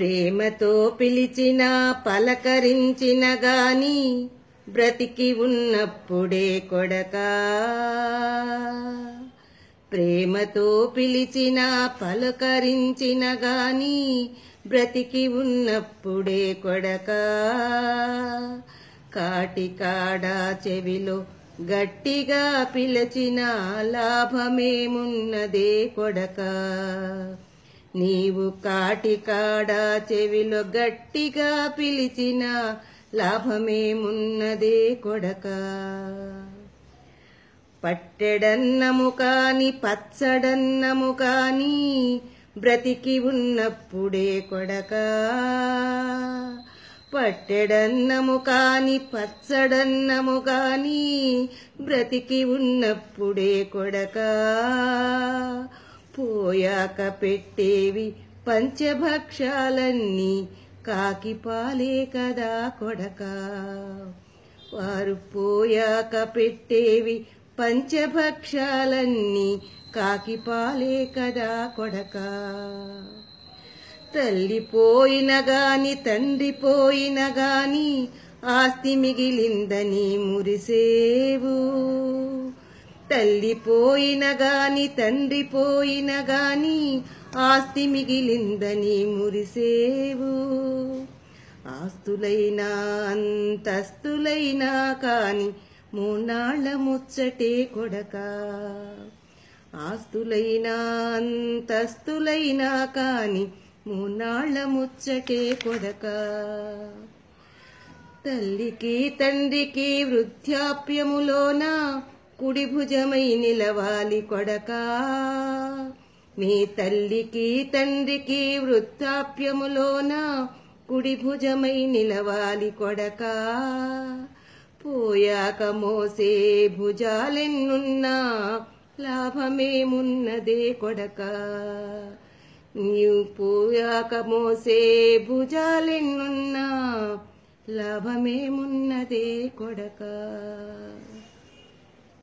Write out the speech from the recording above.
ప్రేమతో పిలిచిన పలకరించిన గాని బ్రతికి ఉన్నప్పుడే కొడకా ప్రేమతో పిలిచిన పలకరించిన గాని బ్రతికి ఉన్నప్పుడే కొడకా కాటికాడా చెవిలో గట్టిగా పిలచిన లాభమేమున్నదే కొడకా నీవు కాటికాడ చెవిలో గట్టిగా పిలిచిన లాభమేమున్నదే కొడక పట్టెడన్నము కాని పచ్చడన్నము కాని బ్రతికి ఉన్నప్పుడే కొడక పట్టెడన్నము కాని పచ్చడన్నము కాని బ్రతికి ఉన్నప్పుడే కొడక పోయాక పెట్టేవి పంచభక్షాలన్నీ కాకి పాలే కదా కొడక వారు పోయాక పెట్టేవి పంచభక్షాలన్నీ కాకి పాలే కదా కొడక తల్లి పోయిన గాని తండ్రి పోయిన గాని ఆస్తి మిగిలిందని మురిసేవు తల్లి పోయిన గాని తండ్రి పోయిన గాని ఆస్తి మిగిలిందని మురిసేవు ఆస్తులైనా అంతస్తులైనా కాని మూనాళ్ళ ముచ్చటే కొడక ఆస్తులైనా అంతస్తులైనా కాని మూనాళ్ళ ముచ్చటే కొడక తల్లికి తండ్రికి వృద్ధాప్యములోనా కుడి భుజమై నిలవాలి కొడకా మీ తల్లికి తండ్రికి వృద్ధాప్యములోన కుడి భుజమై నిలవాలి కొడకా పోయాక మోసే భుజాలెన్నున్నా లాభమేమున్నదే కొడకా నీవు పోయాక మోసే భుజాలెన్నున్నా లాభమేమున్నదే కొడకా